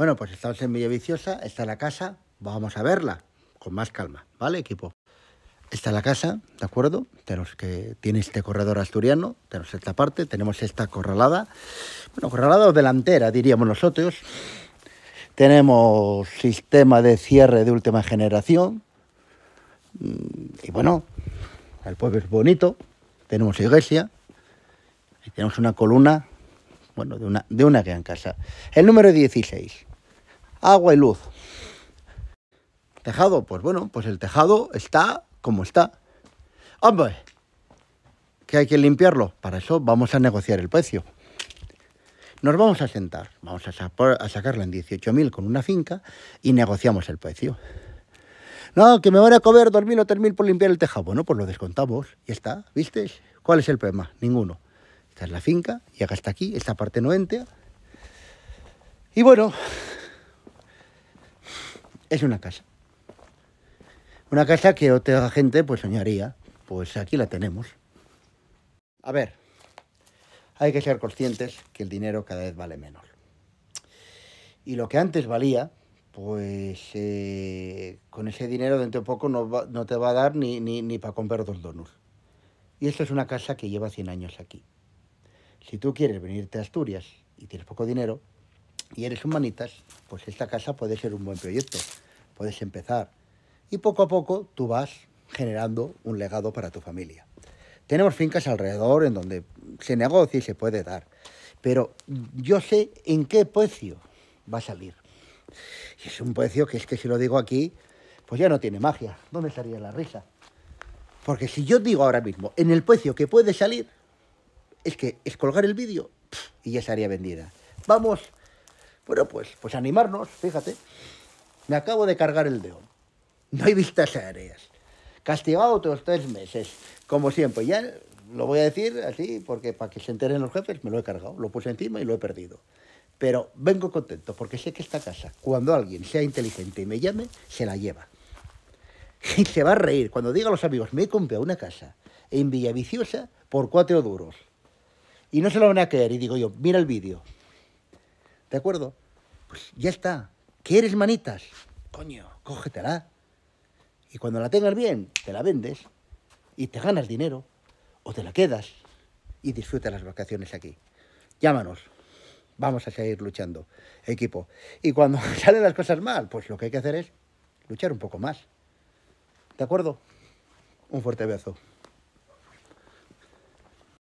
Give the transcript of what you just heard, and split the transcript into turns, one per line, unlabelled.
Bueno, pues estamos en Villaviciosa, está la casa, vamos a verla con más calma, ¿vale, equipo? Está la casa, ¿de acuerdo? Tenemos que, tiene este corredor asturiano, tenemos esta parte, tenemos esta corralada, bueno, corralada o delantera, diríamos nosotros. Tenemos sistema de cierre de última generación. Mm, y bueno, el pueblo es bonito, tenemos iglesia y tenemos una columna, bueno, de una, de una gran casa. El número 16 agua y luz. Tejado, pues bueno, pues el tejado está como está. Hombre, que hay que limpiarlo. Para eso vamos a negociar el precio. Nos vamos a sentar, vamos a, sacarla en 18.000 con una finca y negociamos el precio. No, que me van a comer 2.000 o 3.000 por limpiar el tejado. Bueno, pues lo descontamos y está, ¿viste? ¿Cuál es el problema? Ninguno. Esta es la finca, llega hasta aquí, esta parte no entra. Y bueno, es una casa. Una casa que otra gente pues soñaría. Pues aquí la tenemos. A ver, hay que ser conscientes que el dinero cada vez vale menos. Y lo que antes valía, pues eh, con ese dinero dentro de poco no, te va a dar ni, para comprar dos donos. Y esta es una casa que lleva 100 años aquí. Si tú quieres venirte a Asturias y tienes poco dinero y eres humanitas, pues esta casa puede ser un buen proyecto puedes empezar. Y poco a poco tú vas generando un legado para tu familia. Tenemos fincas alrededor en donde se negocia y se puede dar, pero yo sé en qué precio va a salir. Y es un precio que es que si lo digo aquí, pues ya no tiene magia. ¿Dónde estaría la risa? Porque si yo digo ahora mismo, en el precio que puede salir, es que es colgar el vídeo y ya estaría vendida. Vamos, bueno, pues, pues animarnos, fíjate. Me acabo de cargar el dedo. No hay vistas aéreas. Castigado otros tres meses, como siempre. Ya lo voy a decir así, porque para que se enteren los jefes, me lo he cargado. Lo puse encima y lo he perdido. Pero vengo contento, porque sé que esta casa, cuando alguien sea inteligente y me llame, se la lleva. Y se va a reír cuando diga a los amigos, me he comprado una casa en Villaviciosa por cuatro duros. Y no se lo van a creer. Y digo yo, mira el vídeo. ¿De acuerdo? Pues ya está. ¿Quieres manitas? Coño, cógetela. Y cuando la tengas bien, te la vendes y te ganas dinero o te la quedas y disfruta las vacaciones aquí. Llámanos. Vamos a seguir luchando, equipo. Y cuando salen las cosas mal, pues lo que hay que hacer es luchar un poco más. ¿De acuerdo? Un fuerte abrazo.